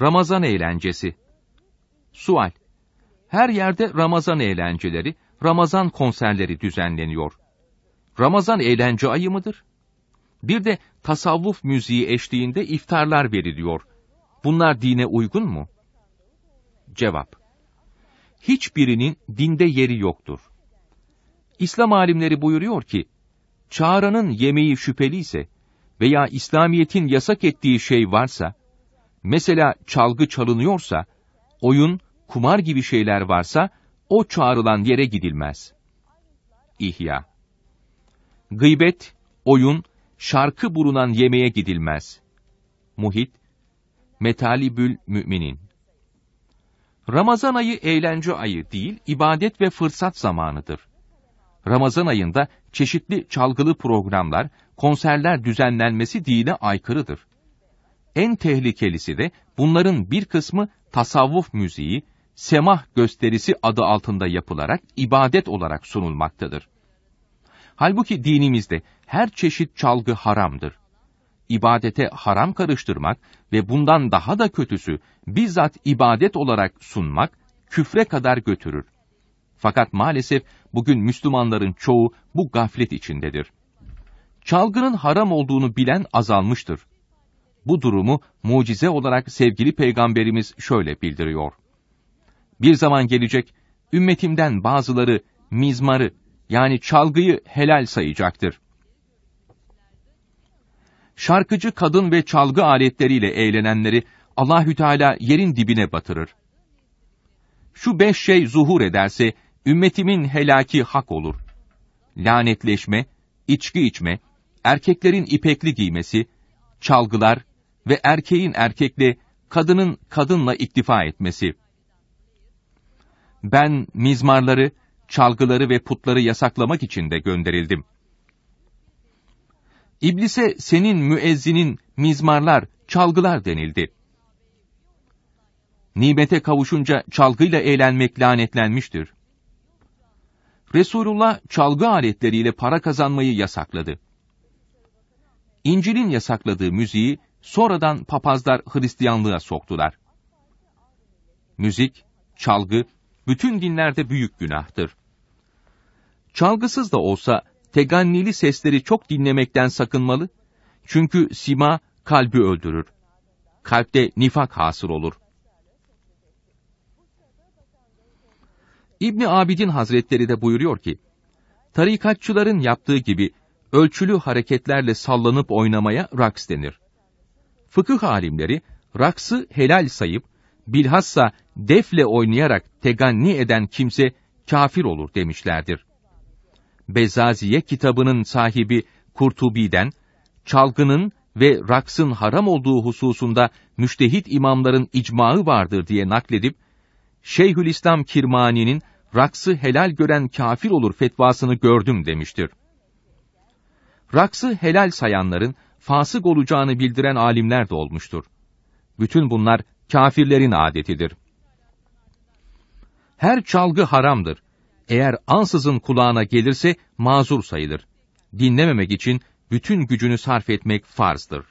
Ramazan eğlencesi. Sual. Her yerde Ramazan eğlenceleri, Ramazan konserleri düzenleniyor. Ramazan eğlence ayı mıdır? Bir de tasavvuf müziği eşliğinde iftarlar veriliyor. Bunlar dine uygun mu? Cevap. Hiçbirinin dinde yeri yoktur. İslam alimleri buyuruyor ki, çağıranın yemeği şüpheli ise veya İslamiyet'in yasak ettiği şey varsa, Mesela çalgı çalınıyorsa, oyun, kumar gibi şeyler varsa, o çağrılan yere gidilmez. İhya Gıybet, oyun, şarkı bulunan yemeğe gidilmez. Muhit Metalibül Müminin Ramazan ayı eğlence ayı değil, ibadet ve fırsat zamanıdır. Ramazan ayında çeşitli çalgılı programlar, konserler düzenlenmesi dine aykırıdır. En tehlikelisi de bunların bir kısmı tasavvuf müziği, semah gösterisi adı altında yapılarak ibadet olarak sunulmaktadır. Halbuki dinimizde her çeşit çalgı haramdır. İbadete haram karıştırmak ve bundan daha da kötüsü bizzat ibadet olarak sunmak küfre kadar götürür. Fakat maalesef bugün Müslümanların çoğu bu gaflet içindedir. Çalgının haram olduğunu bilen azalmıştır. Bu durumu mucize olarak sevgili peygamberimiz şöyle bildiriyor. Bir zaman gelecek, ümmetimden bazıları mizmarı yani çalgıyı helal sayacaktır. Şarkıcı kadın ve çalgı aletleriyle eğlenenleri Allahü Teala yerin dibine batırır. Şu beş şey zuhur ederse ümmetimin helaki hak olur. Lanetleşme, içki içme, erkeklerin ipekli giymesi, çalgılar, ve erkeğin erkekle, kadının kadınla iktifa etmesi. Ben mizmarları, çalgıları ve putları yasaklamak için de gönderildim. İblise senin müezzinin mizmarlar, çalgılar denildi. Nimete kavuşunca çalgıyla eğlenmek lanetlenmiştir. Resulullah çalgı aletleriyle para kazanmayı yasakladı. İncil'in yasakladığı müziği Sonradan papazlar Hristiyanlığa soktular. Müzik, çalgı, bütün dinlerde büyük günahtır. Çalgısız da olsa tegannili sesleri çok dinlemekten sakınmalı. Çünkü sima kalbi öldürür. Kalpte nifak hasır olur. İbni Abidin Hazretleri de buyuruyor ki, tarikatçıların yaptığı gibi ölçülü hareketlerle sallanıp oynamaya raks denir. Fıkıh alimleri raksı helal sayıp bilhassa defle oynayarak teganni eden kimse kafir olur demişlerdir. Bezaziye kitabının sahibi Kurtubi'den çalgının ve raksın haram olduğu hususunda müştehit imamların icmağı vardır diye nakledip Şeyhülislam Kirmani'nin raksı helal gören kafir olur fetvasını gördüm demiştir. Raksı helal sayanların fasık olacağını bildiren alimler de olmuştur. Bütün bunlar kafirlerin adetidir. Her çalgı haramdır. Eğer ansızın kulağına gelirse mazur sayılır. Dinlememek için bütün gücünü sarf etmek farzdır.